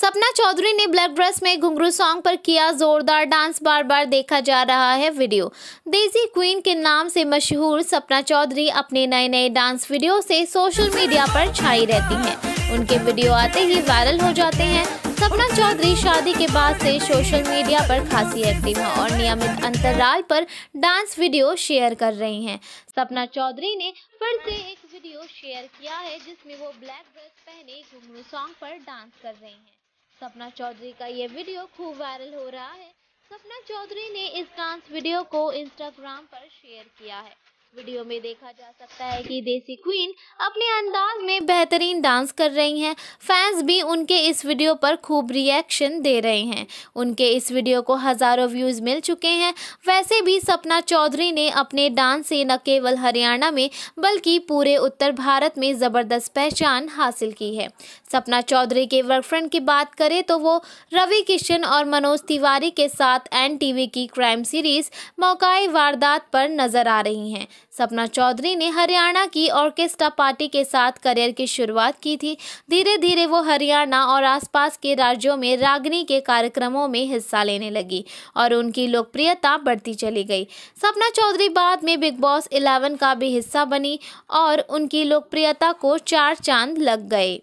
सपना चौधरी ने black dress में घुंघरू सॉन्ग पर किया जोरदार डांस बार बार देखा जा रहा है वीडियो देसी क्वीन के नाम से मशहूर सपना चौधरी अपने नए नए डांस वीडियो से सोशल मीडिया पर छाई रहती हैं। उनके वीडियो आते ही वायरल हो जाते हैं सपना चौधरी शादी के बाद से सोशल मीडिया पर खासी एक्टिव हैं और नियमित अंतराल पर डांस वीडियो शेयर कर रही हैं सपना चौधरी ने फिर से एक वीडियो शेयर किया है जिसमें वो ब्लैक ड्रेस पहने घुंघरू सॉन्ग पर डांस कर रही हैं सपना चौधरी का ये वीडियो खूब वायरल हो रहा है सपना चौधरी ने इस डांस वीडियो को इंस्टाग्राम पर शेयर किया है वीडियो में देखा जा सकता है कि देसी क्वीन अपने अंदाज में बेहतरीन डांस कर रही हैं फैंस भी उनके इस वीडियो पर खूब रिएक्शन दे रहे हैं उनके इस वीडियो को हज़ारों व्यूज़ मिल चुके हैं वैसे भी सपना चौधरी ने अपने डांस से न केवल हरियाणा में बल्कि पूरे उत्तर भारत में ज़बरदस्त पहचान हासिल की है सपना चौधरी के वर्क फ्रेंड की बात करें तो वो रवि किशन और मनोज तिवारी के साथ एन टीवी की क्राइम सीरीज़ मौकाई वारदात पर नज़र आ रही हैं सपना चौधरी ने हरियाणा की ऑर्केस्ट्रा पार्टी के साथ करियर की शुरुआत की थी धीरे धीरे वो हरियाणा और आसपास के राज्यों में रागनी के कार्यक्रमों में हिस्सा लेने लगी और उनकी लोकप्रियता बढ़ती चली गई सपना चौधरी बाद में बिग बॉस इलेवन का भी हिस्सा बनी और उनकी लोकप्रियता को चार चांद लग गए